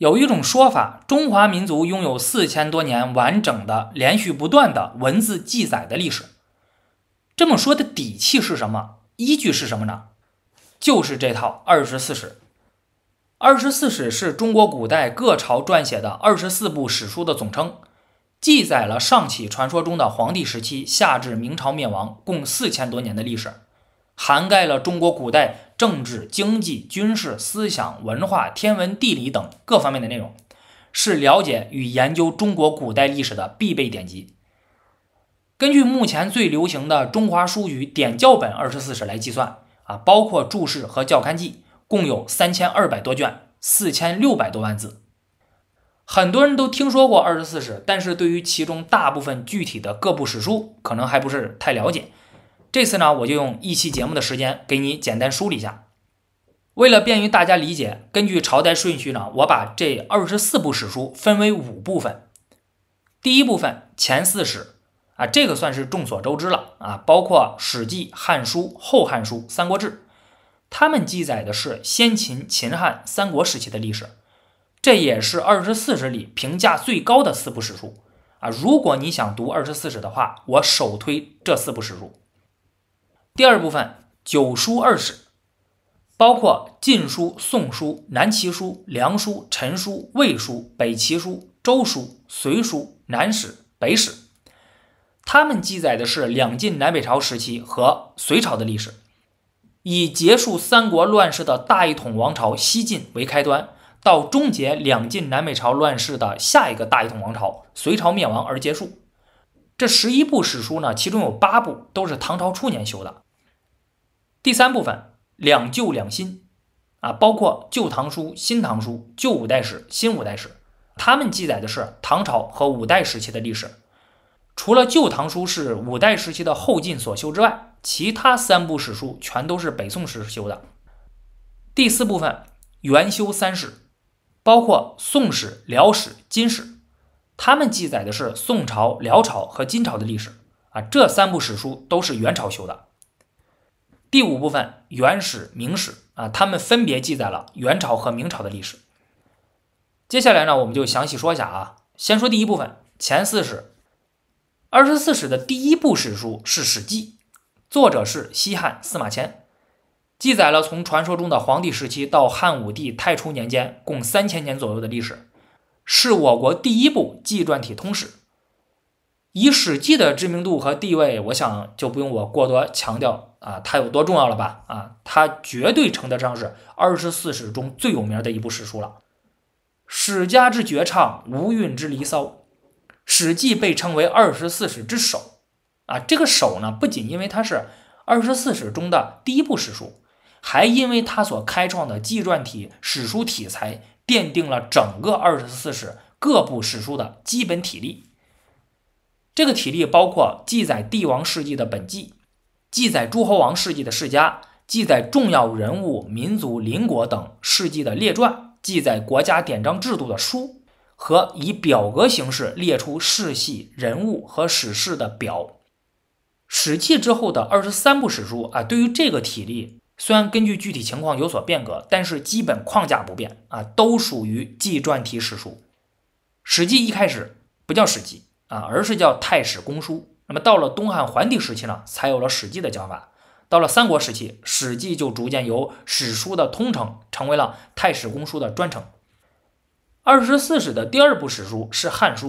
有一种说法，中华民族拥有四千多年完整的、连续不断的文字记载的历史。这么说的底气是什么？依据是什么呢？就是这套《二十四史》。《二十四史》是中国古代各朝撰写的二十四部史书的总称，记载了上起传说中的黄帝时期，下至明朝灭亡，共四千多年的历史。涵盖了中国古代政治、经济、军事、思想、文化、天文、地理等各方面的内容，是了解与研究中国古代历史的必备典籍。根据目前最流行的中华书局点校本《二十四史》来计算，啊，包括注释和校刊记，共有三千二百多卷，四千六百多万字。很多人都听说过《二十四史》，但是对于其中大部分具体的各部史书，可能还不是太了解。这次呢，我就用一期节目的时间给你简单梳理一下。为了便于大家理解，根据朝代顺序呢，我把这二十四部史书分为五部分。第一部分前四史啊，这个算是众所周知了啊，包括《史记》《汉书》《后汉书》《三国志》，他们记载的是先秦、秦汉、三国时期的历史，这也是二十四史里评价最高的四部史书啊。如果你想读二十四史的话，我首推这四部史书。第二部分九书二史，包括《晋书》《宋书》《南齐书》《梁书》《陈书》《魏书》《北齐书》《周书》《隋书》《南史》《北史》，它们记载的是两晋南北朝时期和隋朝的历史，以结束三国乱世的大一统王朝西晋为开端，到终结两晋南北朝乱世的下一个大一统王朝隋朝灭亡而结束。这十一部史书呢，其中有八部都是唐朝初年修的。第三部分两旧两新，啊，包括《旧唐书》《新唐书》《旧五代史》《新五代史》，他们记载的是唐朝和五代时期的历史。除了《旧唐书》是五代时期的后晋所修之外，其他三部史书全都是北宋时修的。第四部分元修三史，包括《宋史》《辽史》《金史》。他们记载的是宋朝、辽朝和金朝的历史啊，这三部史书都是元朝修的。第五部分《元史》《明史》啊，他们分别记载了元朝和明朝的历史。接下来呢，我们就详细说一下啊，先说第一部分《前四史》。二十四史的第一部史书是《史记》，作者是西汉司马迁，记载了从传说中的黄帝时期到汉武帝太初年间共三千年左右的历史。是我国第一部纪传体通史。以《史记》的知名度和地位，我想就不用我过多强调啊，它有多重要了吧？啊，它绝对称得上是二十四史中最有名的一部史书了。史家之绝唱，无韵之离骚，《史记》被称为二十四史之首。啊，这个“首”呢，不仅因为它是二十四史中的第一部史书，还因为它所开创的纪传体史书体裁。奠定了整个二十四史各部史书的基本体例。这个体例包括记载帝王事迹的本纪，记载诸侯王事迹的世家，记载重要人物、民族、邻国等事迹的列传，记载国家典章制度的书，和以表格形式列出世系、人物和史事的表。《史记》之后的二十三部史书啊，对于这个体例。虽然根据具体情况有所变革，但是基本框架不变啊，都属于纪传体史书。《史记》一开始不叫《史记》啊，而是叫《太史公书》。那么到了东汉桓帝时期呢，才有了《史记》的叫法。到了三国时期，《史记》就逐渐由史书的通称，成为了太史公书的专称。二十四史的第二部史书是《汉书》，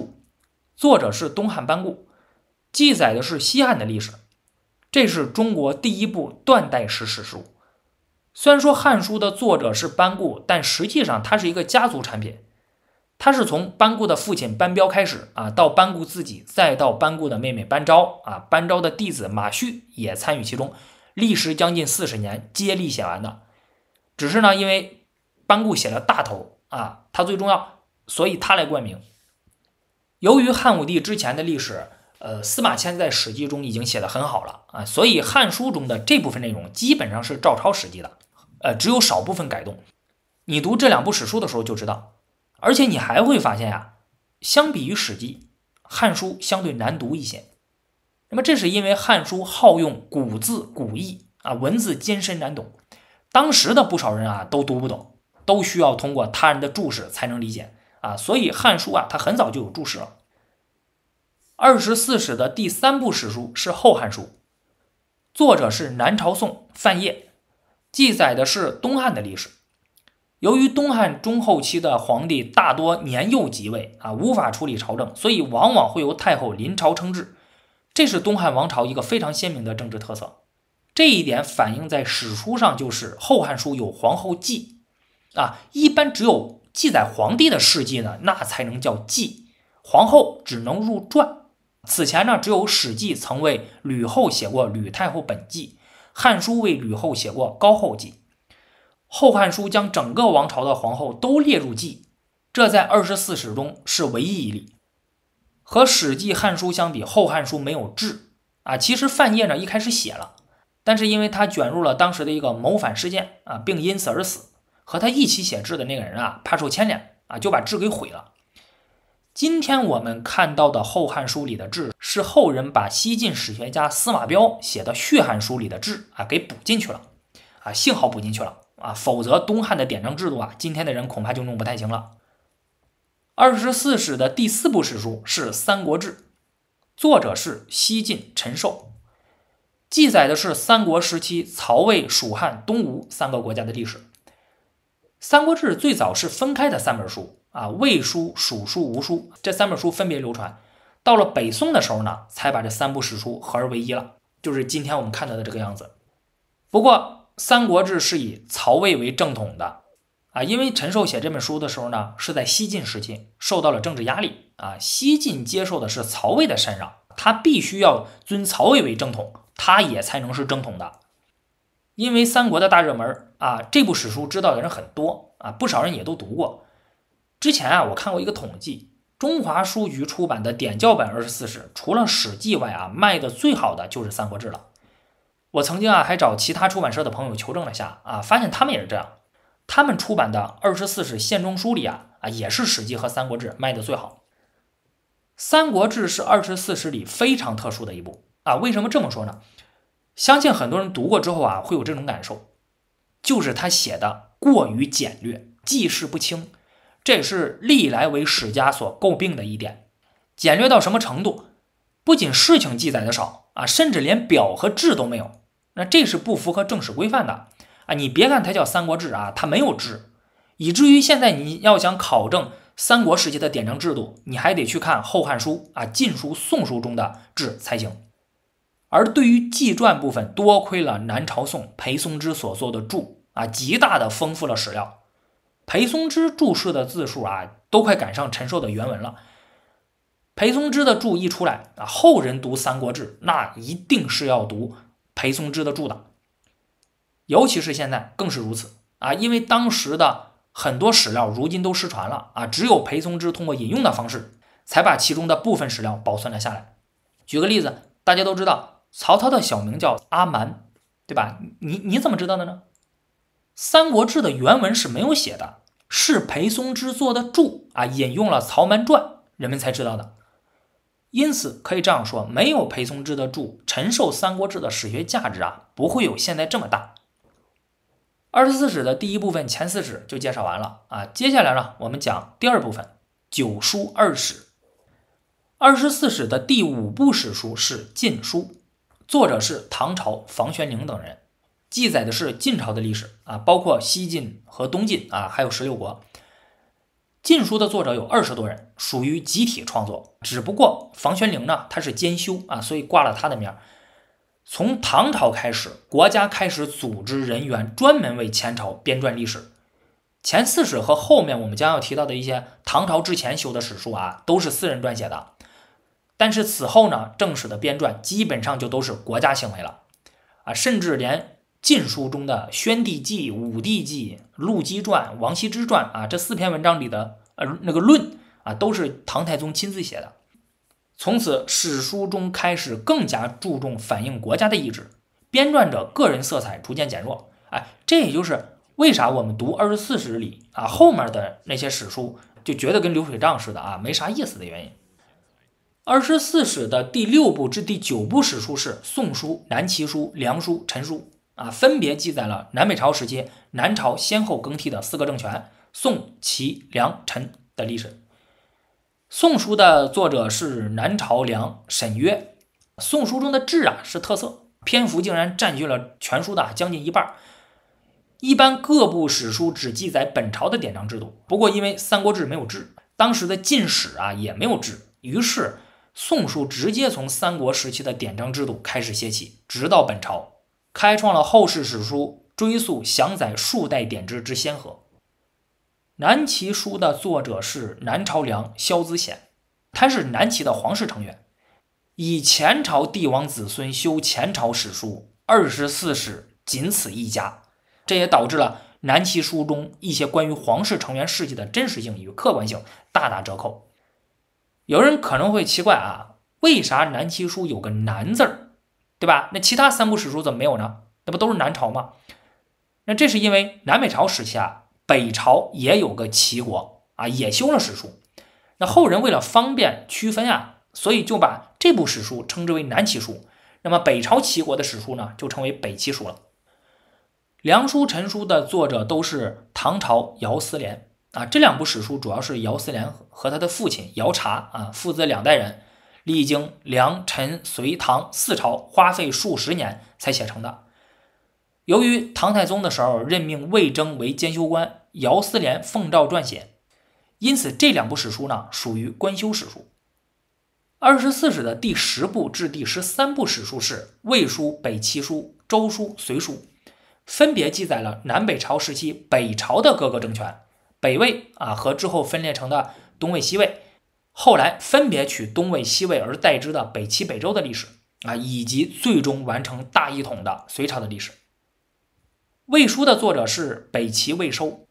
作者是东汉班固，记载的是西汉的历史。这是中国第一部断代史史书。虽然说《汉书》的作者是班固，但实际上它是一个家族产品。它是从班固的父亲班彪开始啊，到班固自己，再到班固的妹妹班昭啊，班昭的弟子马叙也参与其中，历时将近四十年接力写完的。只是呢，因为班固写了大头啊，他最重要，所以他来冠名。由于汉武帝之前的历史，呃，司马迁在《史记》中已经写得很好了啊，所以《汉书》中的这部分内容基本上是照抄《史记》的。呃，只有少部分改动。你读这两部史书的时候就知道，而且你还会发现呀，相比于《史记》，《汉书》相对难读一些。那么，这是因为《汉书》好用古字古义啊，文字艰深难懂，当时的不少人啊都读不懂，都需要通过他人的注释才能理解啊。所以，《汉书》啊，它很早就有注释了。二十四史的第三部史书是《后汉书》，作者是南朝宋范晔。记载的是东汉的历史。由于东汉中后期的皇帝大多年幼即位啊，无法处理朝政，所以往往会由太后临朝称制。这是东汉王朝一个非常鲜明的政治特色。这一点反映在史书上，就是《后汉书》有皇后记，啊。一般只有记载皇帝的事迹呢，那才能叫记，皇后只能入传。此前呢，只有《史记》曾为吕后写过《吕太后本纪》。《汉书》为吕后写过《高后记，《后汉书》将整个王朝的皇后都列入纪，这在二十四史中是唯一一例。和《史记》《汉书》相比，《后汉书》没有志啊。其实范晔呢一开始写了，但是因为他卷入了当时的一个谋反事件啊，并因此而死。和他一起写志的那个人啊，怕受牵连啊，就把志给毁了。今天我们看到的《后汉书》里的志，是后人把西晋史学家司马彪写的《续汉书》里的志啊给补进去了，啊，幸好补进去了啊，否则东汉的典章制度啊，今天的人恐怕就弄不太行了。二十四史的第四部史书是《三国志》，作者是西晋陈寿，记载的是三国时期曹魏、蜀汉、东吴三个国家的历史。《三国志》最早是分开的三本书。啊，魏书、蜀书、吴书这三本书分别流传，到了北宋的时候呢，才把这三部史书合而为一了，就是今天我们看到的这个样子。不过，《三国志》是以曹魏为正统的，啊，因为陈寿写这本书的时候呢，是在西晋时期，受到了政治压力，啊，西晋接受的是曹魏的禅让，他必须要尊曹魏为正统，他也才能是正统的。因为三国的大热门，啊，这部史书知道的人很多，啊，不少人也都读过。之前啊，我看过一个统计，中华书局出版的点教版二十四史，除了《史记》外啊，卖的最好的就是《三国志》了。我曾经啊，还找其他出版社的朋友求证了下啊，发现他们也是这样。他们出版的二十四史线中书里啊，啊，也是《史记》和《三国志》卖的最好。《三国志》是二十四史里非常特殊的一部啊。为什么这么说呢？相信很多人读过之后啊，会有这种感受，就是他写的过于简略，记事不清。这也是历来为史家所诟病的一点，简略到什么程度？不仅事情记载的少啊，甚至连表和志都没有。那这是不符合正史规范的啊！你别看它叫《三国志》啊，它没有志，以至于现在你要想考证三国时期的典章制度，你还得去看《后汉书》啊、《晋书》、《宋书》中的志才行。而对于纪传部分，多亏了南朝宋裴松之所做的注啊，极大的丰富了史料。裴松之注释的字数啊，都快赶上陈寿的原文了。裴松之的注一出来啊，后人读《三国志》，那一定是要读裴松之的注的。尤其是现在更是如此啊，因为当时的很多史料如今都失传了啊，只有裴松之通过引用的方式，才把其中的部分史料保存了下来。举个例子，大家都知道曹操的小名叫阿瞒，对吧？你你怎么知道的呢？《三国志》的原文是没有写的。是裴松之做的注啊，引用了《曹瞒传》，人们才知道的。因此可以这样说，没有裴松之的注，《陈寿三国志》的史学价值啊，不会有现在这么大。二十四史的第一部分前四史就介绍完了啊，接下来呢，我们讲第二部分九书二史。二十四史的第五部史书是《晋书》，作者是唐朝房玄龄等人。记载的是晋朝的历史啊，包括西晋和东晋啊，还有十六国。《晋书》的作者有二十多人，属于集体创作。只不过房玄龄呢，他是兼修啊，所以挂了他的名。从唐朝开始，国家开始组织人员专门为前朝编撰历史，《前四史》和后面我们将要提到的一些唐朝之前修的史书啊，都是私人撰写的。但是此后呢，正史的编撰基本上就都是国家行为了啊，甚至连。《晋书》中的《宣帝纪》《武帝纪》《陆机传》《王羲之传》啊，这四篇文章里的呃那个论啊，都是唐太宗亲自写的。从此，史书中开始更加注重反映国家的意志，编撰者个人色彩逐渐减弱。哎，这也就是为啥我们读《二十四史》里啊后面的那些史书就觉得跟流水账似的啊，没啥意思的原因。《二十四史》的第六部至第九部史书是《宋书》《南齐书》《梁书》《陈书》。啊，分别记载了南北朝时期南朝先后更替的四个政权——宋、齐、梁、陈的历史。《宋书》的作者是南朝梁沈约，《宋书》中的志啊是特色，篇幅竟然占据了全书的将近一半。一般各部史书只记载本朝的典章制度，不过因为《三国志》没有志，当时的《晋史》啊也没有志，于是《宋书》直接从三国时期的典章制度开始写起，直到本朝。开创了后世史书追溯祥载数代典制之先河，《南齐书》的作者是南朝梁萧子显，他是南齐的皇室成员。以前朝帝王子孙修前朝史书，《二十四史》仅此一家，这也导致了《南齐书》中一些关于皇室成员事迹的真实性与客观性大打折扣。有人可能会奇怪啊，为啥《南齐书》有个“南”字儿？对吧？那其他三部史书怎么没有呢？那不都是南朝吗？那这是因为南北朝时期啊，北朝也有个齐国啊，也修了史书。那后人为了方便区分啊，所以就把这部史书称之为南齐书。那么北朝齐国的史书呢，就称为北齐书了。《梁书》《陈书》的作者都是唐朝姚思廉啊。这两部史书主要是姚思廉和他的父亲姚察啊，父子两代人。历经梁、陈、隋、唐四朝，花费数十年才写成的。由于唐太宗的时候任命魏征为监修官，姚思廉奉诏撰写，因此这两部史书呢属于官修史书。二十四史的第十部至第十三部史书是《魏书》《北齐书》《周书》《隋书》，分别记载了南北朝时期北朝的各个政权——北魏啊和之后分裂成的东魏、西魏。后来分别取东魏、西魏而代之的北齐、北周的历史啊，以及最终完成大一统的隋朝的历史。《魏书》的作者是北齐魏收，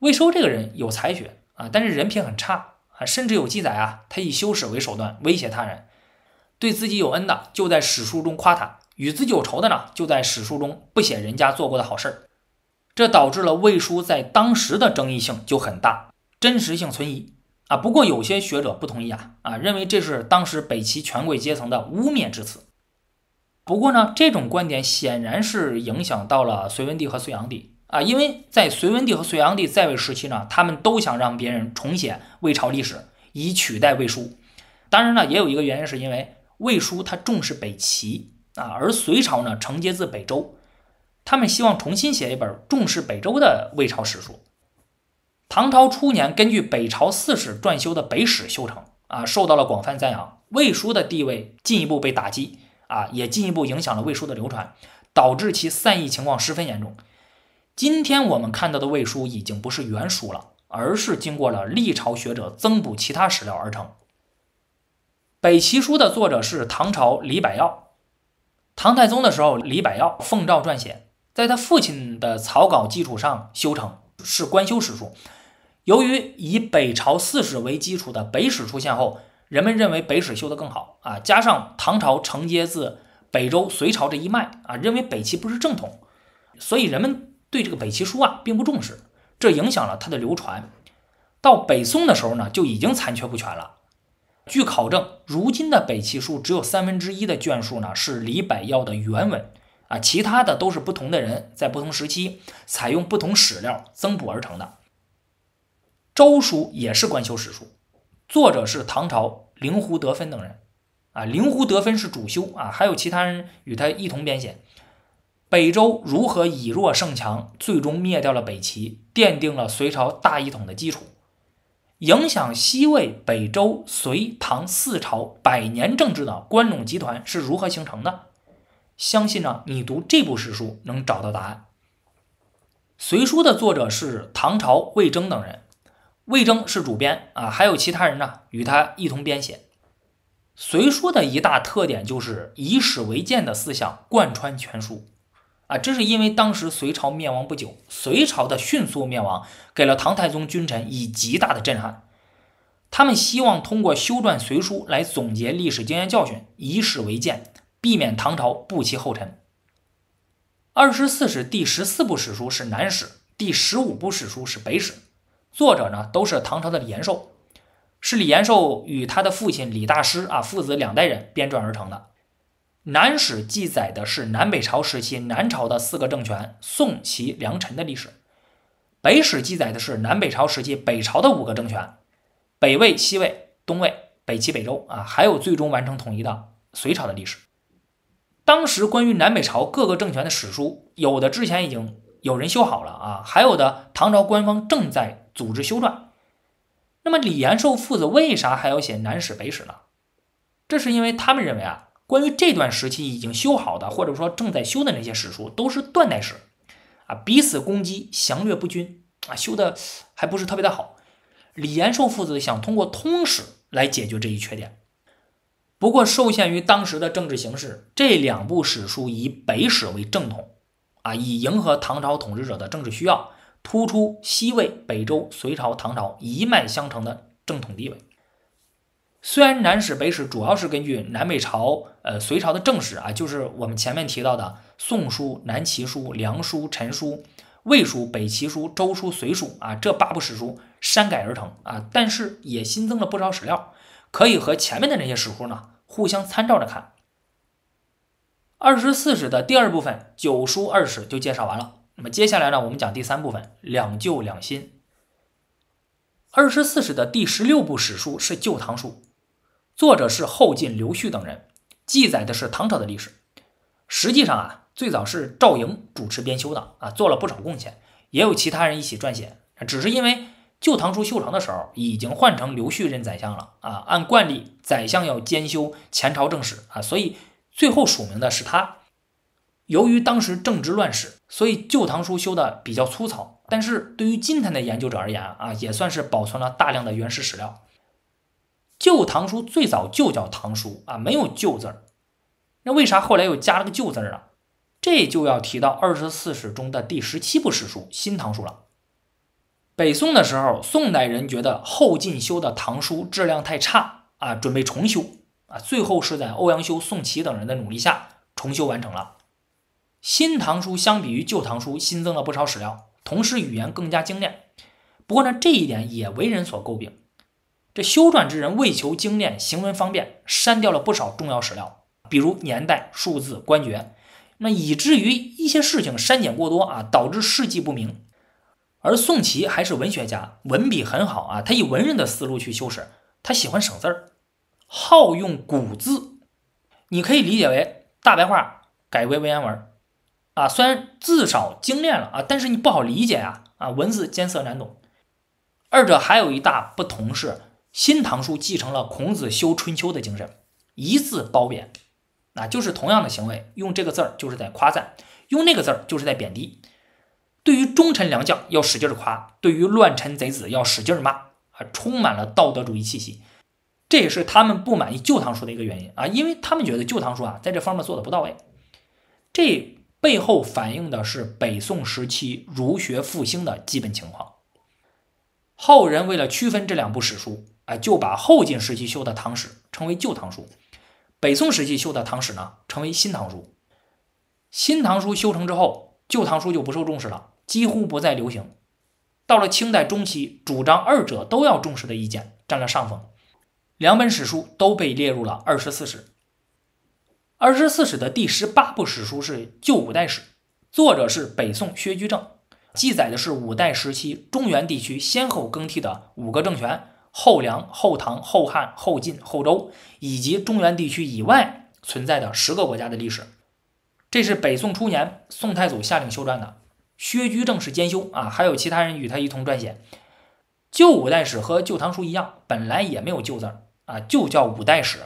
魏收这个人有才学啊，但是人品很差啊，甚至有记载啊，他以修史为手段威胁他人，对自己有恩的就在史书中夸他，与自己有仇的呢就在史书中不写人家做过的好事儿，这导致了《魏书》在当时的争议性就很大，真实性存疑。啊，不过有些学者不同意啊，啊，认为这是当时北齐权贵阶层的污蔑之词。不过呢，这种观点显然是影响到了隋文帝和隋炀帝啊，因为在隋文帝和隋炀帝在位时期呢，他们都想让别人重写魏朝历史，以取代魏书。当然呢，也有一个原因，是因为魏书他重视北齐啊，而隋朝呢承接自北周，他们希望重新写一本重视北周的魏朝史书。唐朝初年，根据北朝四史撰修的《北史》修成，啊，受到了广泛赞扬。魏书的地位进一步被打击，啊，也进一步影响了魏书的流传，导致其散佚情况十分严重。今天我们看到的魏书已经不是原书了，而是经过了历朝学者增补其他史料而成。《北齐书》的作者是唐朝李百耀，唐太宗的时候，李百耀奉诏撰写，在他父亲的草稿基础上修成，是官修史书。由于以北朝四史为基础的《北史》出现后，人们认为《北史》修得更好啊。加上唐朝承接自北周、隋朝这一脉啊，认为北齐不是正统，所以人们对这个《北齐书》啊并不重视，这影响了它的流传。到北宋的时候呢，就已经残缺不全了。据考证，如今的《北齐书》只有三分之一的卷数呢是李百药的原文啊，其他的都是不同的人在不同时期采用不同史料增补而成的。《周书》也是官修史书，作者是唐朝灵狐德芬等人，啊，灵狐德芬是主修啊，还有其他人与他一同编写。北周如何以弱胜强，最终灭掉了北齐，奠定了隋朝大一统的基础，影响西魏、北周、隋唐四朝百年政治的关陇集团是如何形成的？相信呢，你读这部史书能找到答案。《隋书》的作者是唐朝魏征等人。魏征是主编啊，还有其他人呢，与他一同编写《隋书》的一大特点就是以史为鉴的思想贯穿全书啊，这是因为当时隋朝灭亡不久，隋朝的迅速灭亡给了唐太宗君臣以极大的震撼，他们希望通过修撰《隋书》来总结历史经验教训，以史为鉴，避免唐朝步其后尘。二十四史第十四部史书是《南史》，第十五部史书是《北史》。作者呢都是唐朝的李延寿，是李延寿与他的父亲李大师啊父子两代人编撰而成的。南史记载的是南北朝时期南朝的四个政权宋齐梁陈的历史，北史记载的是南北朝时期北朝的五个政权北魏西魏东魏北齐北周啊还有最终完成统一的隋朝的历史。当时关于南北朝各个政权的史书，有的之前已经有人修好了啊，还有的唐朝官方正在。组织修撰。那么李延寿父子为啥还要写《南史》《北史》呢？这是因为他们认为啊，关于这段时期已经修好的，或者说正在修的那些史书，都是断代史啊，彼此攻击，详略不均啊，修的还不是特别的好。李延寿父子想通过通史来解决这一缺点。不过受限于当时的政治形势，这两部史书以《北史》为正统啊，以迎合唐朝统治者的政治需要。突出西魏、北周、隋朝、唐朝一脉相承的正统地位。虽然南史、北史主要是根据南北朝、呃隋朝的正史啊，就是我们前面提到的《宋书》《南齐书》《梁书》《陈书》《魏书》《北齐书》《周书》《隋书》啊这八部史书删改而成啊，但是也新增了不少史料，可以和前面的那些史书呢互相参照着看。二十四史的第二部分九书二史就介绍完了。那么接下来呢，我们讲第三部分“两旧两新”。二十四史的第十六部史书是《旧唐书》，作者是后晋刘旭等人，记载的是唐朝的历史。实际上啊，最早是赵莹主持编修的啊，做了不少贡献，也有其他人一起撰写。只是因为《旧唐书》修成的时候已经换成刘旭任宰相了啊，按惯例宰相要兼修前朝正史啊，所以最后署名的是他。由于当时正值乱世。所以《旧唐书》修的比较粗糙，但是对于今天的研究者而言啊，也算是保存了大量的原始史料。《旧唐书》最早就叫《唐书》啊，没有“旧”字儿。那为啥后来又加了个“旧”字儿啊？这就要提到二十四史中的第十七部史书《新唐书》了。北宋的时候，宋代人觉得后进修的《唐书》质量太差啊，准备重修啊。最后是在欧阳修、宋祁等人的努力下，重修完成了。《新唐书》相比于《旧唐书》，新增了不少史料，同时语言更加精炼。不过呢，这一点也为人所诟病。这修撰之人为求精炼、行文方便，删掉了不少重要史料，比如年代、数字、官爵，那以至于一些事情删减过多啊，导致事迹不明。而宋祁还是文学家，文笔很好啊，他以文人的思路去修史，他喜欢省字儿，好用古字，你可以理解为大白话改为文言文。啊，虽然字少精炼了啊，但是你不好理解啊啊，文字艰涩难懂。二者还有一大不同是，新唐书继承了孔子修春秋的精神，一字褒贬，那就是同样的行为，用这个字儿就是在夸赞，用那个字儿就是在贬低。对于忠臣良将要使劲夸，对于乱臣贼子要使劲骂，啊，充满了道德主义气息。这也是他们不满意旧唐书的一个原因啊，因为他们觉得旧唐书啊在这方面做的不到位，这。背后反映的是北宋时期儒学复兴的基本情况。后人为了区分这两部史书，啊，就把后晋时期修的《唐史》称为《旧唐书》，北宋时期修的《唐史》呢，称为《新唐书》。《新唐书》修成之后，《旧唐书》就不受重视了，几乎不再流行。到了清代中期，主张二者都要重视的意见占了上风，两本史书都被列入了二十四史。二十四史的第十八部史书是《旧五代史》，作者是北宋薛居正，记载的是五代时期中原地区先后更替的五个政权：后梁、后唐、后汉、后晋、后周，以及中原地区以外存在的十个国家的历史。这是北宋初年宋太祖下令修撰的。薛居正是监修啊，还有其他人与他一同撰写。《旧五代史》和《旧唐书》一样，本来也没有“旧”字儿啊，就叫《五代史》。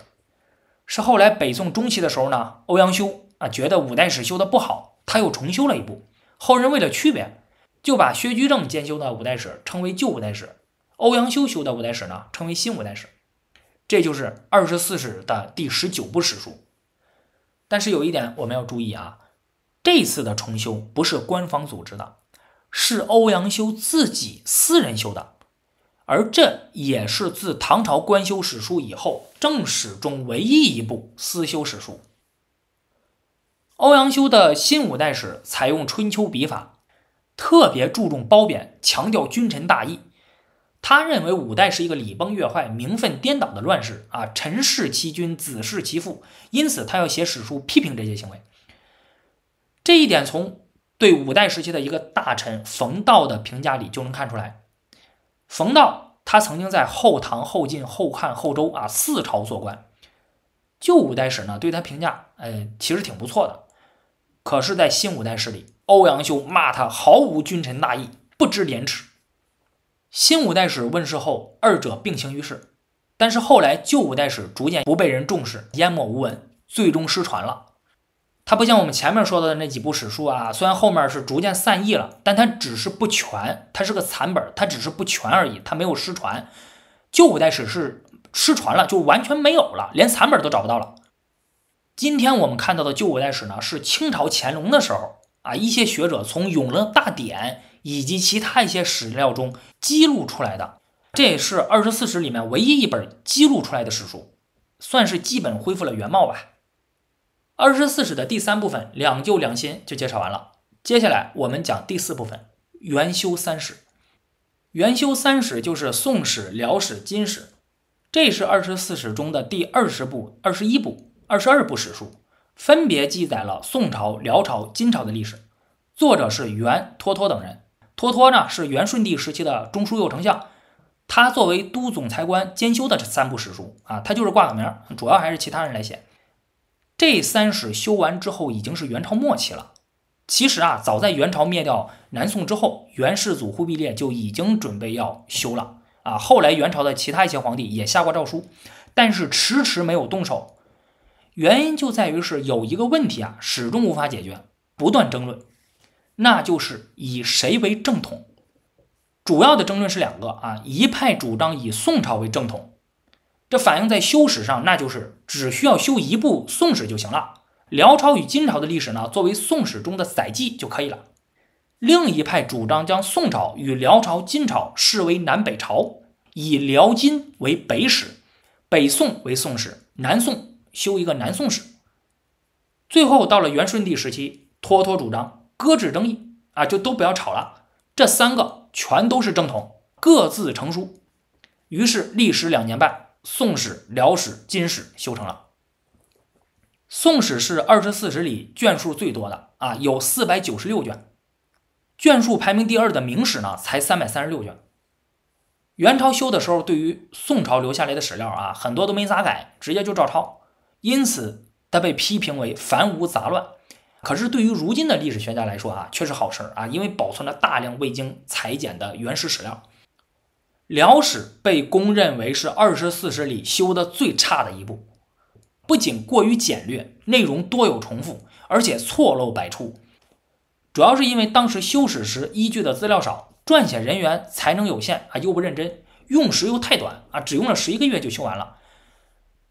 是后来北宋中期的时候呢，欧阳修啊觉得《五代史》修的不好，他又重修了一部。后人为了区别，就把薛居正兼修的《五代史》称为旧《五代史》，欧阳修修的《五代史》呢称为新《五代史》。这就是二十四史的第十九部史书。但是有一点我们要注意啊，这次的重修不是官方组织的，是欧阳修自己私人修的。而这也是自唐朝官修史书以后，正史中唯一一部私修史书。欧阳修的《新五代史》采用春秋笔法，特别注重褒贬，强调君臣大义。他认为五代是一个礼崩乐坏、名分颠倒的乱世啊，臣弑其君，子弑其父，因此他要写史书批评这些行为。这一点从对五代时期的一个大臣冯道的评价里就能看出来。冯道，他曾经在后唐、后晋、后汉、后周啊四朝做官，《旧五代史》呢对他评价，呃其实挺不错的，可是，在《新五代史》里，欧阳修骂他毫无君臣大义，不知廉耻，《新五代史》问世后，二者并行于世，但是后来，《旧五代史》逐渐不被人重视，淹没无闻，最终失传了。它不像我们前面说的那几部史书啊，虽然后面是逐渐散佚了，但它只是不全，它是个残本，它只是不全而已，它没有失传。《旧五代史》是失传了，就完全没有了，连残本都找不到了。今天我们看到的《旧五代史》呢，是清朝乾隆的时候啊，一些学者从《永乐大典》以及其他一些史料中记录出来的，这也是二十四史里面唯一一本记录出来的史书，算是基本恢复了原貌吧。二十四史的第三部分“两旧两新”就介绍完了。接下来我们讲第四部分“元修三史”。元修三史就是《宋史》《辽史》《金史》，这是二十四史中的第二十部、二十一部、二十二部史书，分别记载了宋朝、辽朝、金朝的历史。作者是元脱脱等人。脱脱呢是元顺帝时期的中书右丞相，他作为都总裁官兼修的这三部史书啊，他就是挂个名，主要还是其他人来写。这三史修完之后，已经是元朝末期了。其实啊，早在元朝灭掉南宋之后，元世祖忽必烈就已经准备要修了啊。后来元朝的其他一些皇帝也下过诏书，但是迟迟没有动手。原因就在于是有一个问题啊，始终无法解决，不断争论，那就是以谁为正统。主要的争论是两个啊，一派主张以宋朝为正统。这反映在修史上，那就是只需要修一部《宋史》就行了。辽朝与金朝的历史呢，作为《宋史》中的载记就可以了。另一派主张将宋朝与辽朝、金朝视为南北朝，以辽金为北史，北宋为宋史，南宋修一个南宋史。最后到了元顺帝时期，脱脱主张搁置争议啊，就都不要吵了。这三个全都是正统，各自成书。于是历时两年半。《宋史》《辽史》《金史》修成了，《宋史》是二十四史里卷数最多的啊，有四百九十六卷，卷数排名第二的《明史》呢，才三百三十六卷。元朝修的时候，对于宋朝留下来的史料啊，很多都没咋改，直接就照抄，因此它被批评为繁芜杂乱。可是对于如今的历史学家来说啊，却是好事儿啊，因为保存了大量未经裁剪的原始史料。《辽史》被公认为是二十四史里修的最差的一部，不仅过于简略，内容多有重复，而且错漏百出。主要是因为当时修史时依据的资料少，撰写人员才能有限啊，又不认真，用时又太短啊，只用了十一个月就修完了。《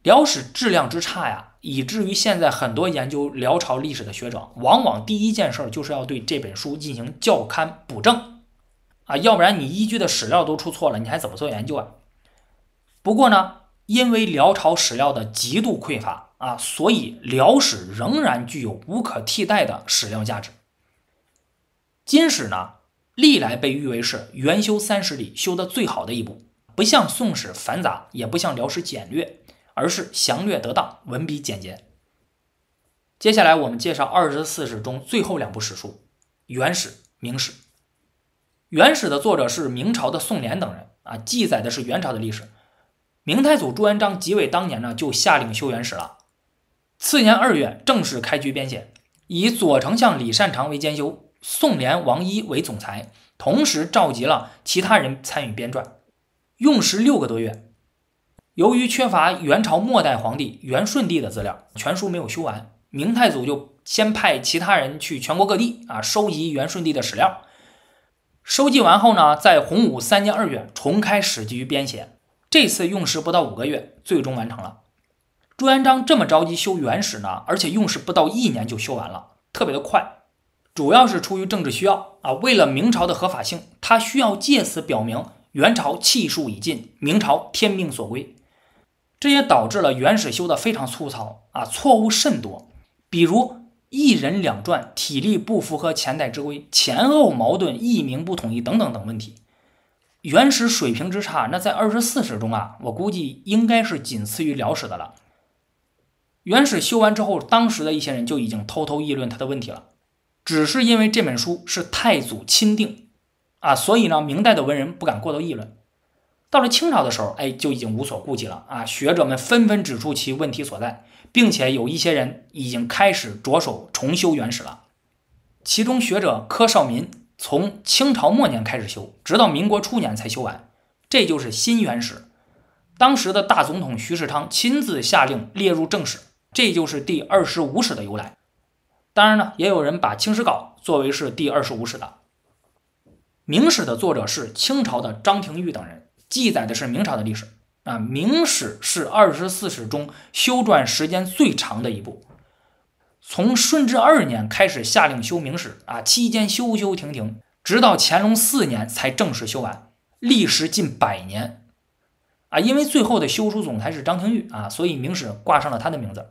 辽史》质量之差呀，以至于现在很多研究辽朝历史的学者，往往第一件事就是要对这本书进行校勘补正。啊，要不然你依据的史料都出错了，你还怎么做研究啊？不过呢，因为辽朝史料的极度匮乏啊，所以辽史仍然具有无可替代的史料价值。金史呢，历来被誉为是元修三史里修的最好的一部，不像宋史繁杂，也不像辽史简略，而是详略得当，文笔简洁。接下来我们介绍二十四史中最后两部史书：元史、明史。《元史》的作者是明朝的宋濂等人啊，记载的是元朝的历史。明太祖朱元璋即位当年呢，就下令修《元史》了。次年二月正式开局编写，以左丞相李善长为监修，宋濂、王一为总裁，同时召集了其他人参与编撰，用时六个多月。由于缺乏元朝末代皇帝元顺帝的资料，全书没有修完，明太祖就先派其他人去全国各地啊，收集元顺帝的史料。收集完后呢，在洪武三年二月重开史与编写，这次用时不到五个月，最终完成了。朱元璋这么着急修《元史》呢，而且用时不到一年就修完了，特别的快。主要是出于政治需要啊，为了明朝的合法性，他需要借此表明元朝气数已尽，明朝天命所归。这也导致了《元史》修的非常粗糙啊，错误甚多，比如。一人两传，体力不符合前代之规，前后矛盾，艺名不统一等等等问题，原始水平之差，那在二十四史中啊，我估计应该是仅次于辽史的了。元史修完之后，当时的一些人就已经偷偷议论他的问题了，只是因为这本书是太祖钦定，啊，所以呢，明代的文人不敢过多议论。到了清朝的时候，哎，就已经无所顾忌了啊，学者们纷纷指出其问题所在。并且有一些人已经开始着手重修《元史》了。其中学者柯少民从清朝末年开始修，直到民国初年才修完，这就是《新元史》。当时的大总统徐世昌亲自下令列入正史，这就是第二十五史的由来。当然呢，也有人把《清史稿》作为是第二十五史的。《明史》的作者是清朝的张廷玉等人，记载的是明朝的历史。啊，明史是二十四史中修撰时间最长的一部，从顺治二年开始下令修明史啊，期间修修停停，直到乾隆四年才正式修完，历时近百年。啊，因为最后的修书总裁是张廷玉啊，所以明史挂上了他的名字。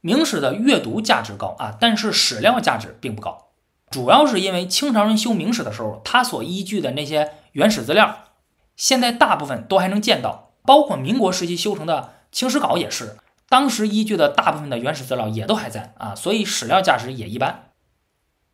明史的阅读价值高啊，但是史料价值并不高，主要是因为清朝人修明史的时候，他所依据的那些原始资料。现在大部分都还能见到，包括民国时期修成的《清史稿》也是，当时依据的大部分的原始资料也都还在啊，所以史料价值也一般。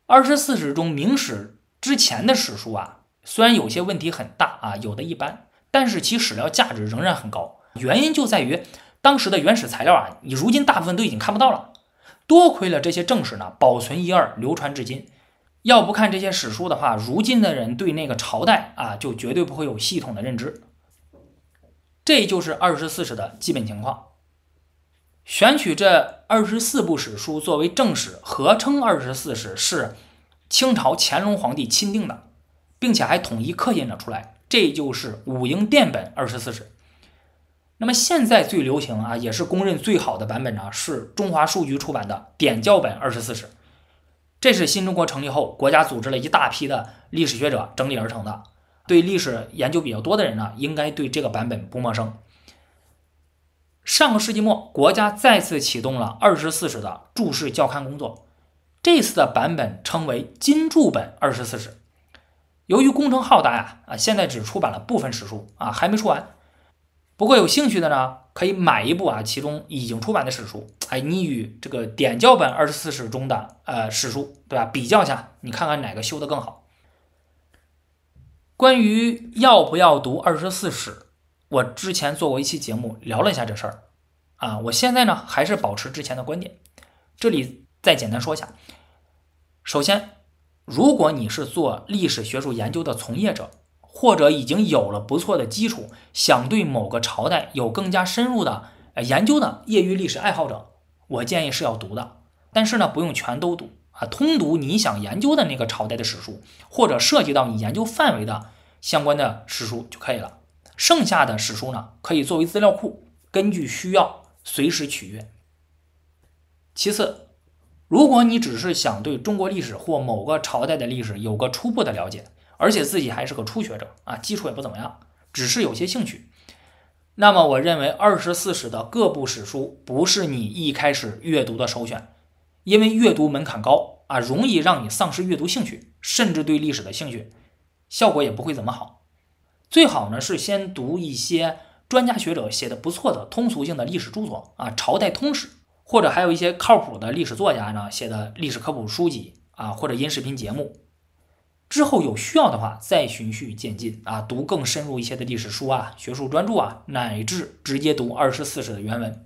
二十四史中明史之前的史书啊，虽然有些问题很大啊，有的一般，但是其史料价值仍然很高，原因就在于当时的原始材料啊，你如今大部分都已经看不到了，多亏了这些正史呢，保存一二，流传至今。要不看这些史书的话，如今的人对那个朝代啊，就绝对不会有系统的认知。这就是二十四史的基本情况。选取这二十四部史书作为正史，合称二十四史，是清朝乾隆皇帝钦定的，并且还统一刻印了出来。这就是武英殿本二十四史。那么现在最流行啊，也是公认最好的版本呢，是中华书局出版的典教本二十四史。这是新中国成立后，国家组织了一大批的历史学者整理而成的。对历史研究比较多的人呢，应该对这个版本不陌生。上个世纪末，国家再次启动了《二十四史》的注释校刊工作，这次的版本称为“金注本《二十四史》”。由于工程浩大呀，啊，现在只出版了部分史书啊，还没出完。不过有兴趣的呢，可以买一部啊，其中已经出版的史书，哎，你与这个点教本二十四史中的呃史书，对吧？比较一下，你看看哪个修的更好。关于要不要读二十四史，我之前做过一期节目聊了一下这事儿，啊，我现在呢还是保持之前的观点，这里再简单说一下。首先，如果你是做历史学术研究的从业者。或者已经有了不错的基础，想对某个朝代有更加深入的呃研究的业余历史爱好者，我建议是要读的。但是呢，不用全都读啊，通读你想研究的那个朝代的史书，或者涉及到你研究范围的相关的史书就可以了。剩下的史书呢，可以作为资料库，根据需要随时取阅。其次，如果你只是想对中国历史或某个朝代的历史有个初步的了解。而且自己还是个初学者啊，基础也不怎么样，只是有些兴趣。那么我认为二十四史的各部史书不是你一开始阅读的首选，因为阅读门槛高啊，容易让你丧失阅读兴趣，甚至对历史的兴趣，效果也不会怎么好。最好呢是先读一些专家学者写的不错的通俗性的历史著作啊，朝代通史，或者还有一些靠谱的历史作家呢写的历史科普书籍啊，或者音视频节目。之后有需要的话，再循序渐进啊，读更深入一些的历史书啊，学术专著啊，乃至直接读二十四史的原文。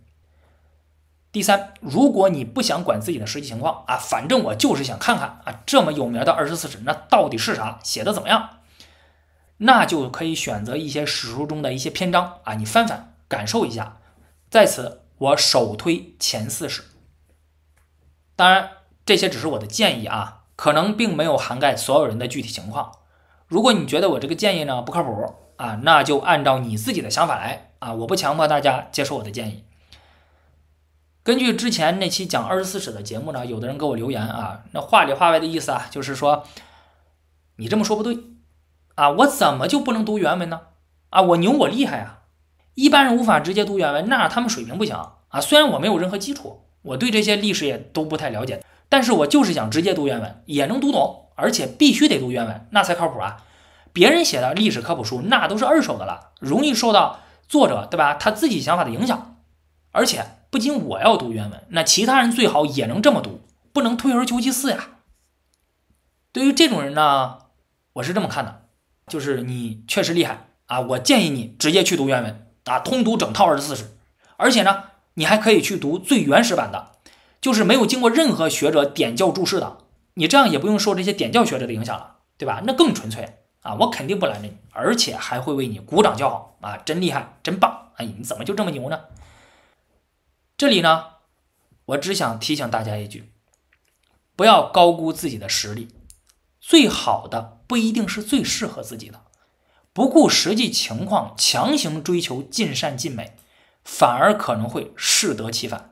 第三，如果你不想管自己的实际情况啊，反正我就是想看看啊，这么有名的二十四史，那到底是啥，写的怎么样？那就可以选择一些史书中的一些篇章啊，你翻翻，感受一下。在此，我首推前四史。当然，这些只是我的建议啊。可能并没有涵盖所有人的具体情况。如果你觉得我这个建议呢不靠谱啊，那就按照你自己的想法来啊，我不强迫大家接受我的建议。根据之前那期讲二十四史的节目呢，有的人给我留言啊，那话里话外的意思啊，就是说你这么说不对啊，我怎么就不能读原文呢？啊，我牛，我厉害啊！一般人无法直接读原文，那他们水平不行啊。虽然我没有任何基础，我对这些历史也都不太了解。但是我就是想直接读原文，也能读懂，而且必须得读原文，那才靠谱啊！别人写的历史科普书，那都是二手的了，容易受到作者对吧他自己想法的影响。而且不仅我要读原文，那其他人最好也能这么读，不能退而求其次呀。对于这种人呢，我是这么看的，就是你确实厉害啊，我建议你直接去读原文啊，通读整套二十四史，而且呢，你还可以去读最原始版的。就是没有经过任何学者点教注释的，你这样也不用受这些点教学者的影响了，对吧？那更纯粹啊！我肯定不拦着你，而且还会为你鼓掌叫好啊！真厉害，真棒！哎，你怎么就这么牛呢？这里呢，我只想提醒大家一句：不要高估自己的实力。最好的不一定是最适合自己的，不顾实际情况强行追求尽善尽美，反而可能会适得其反。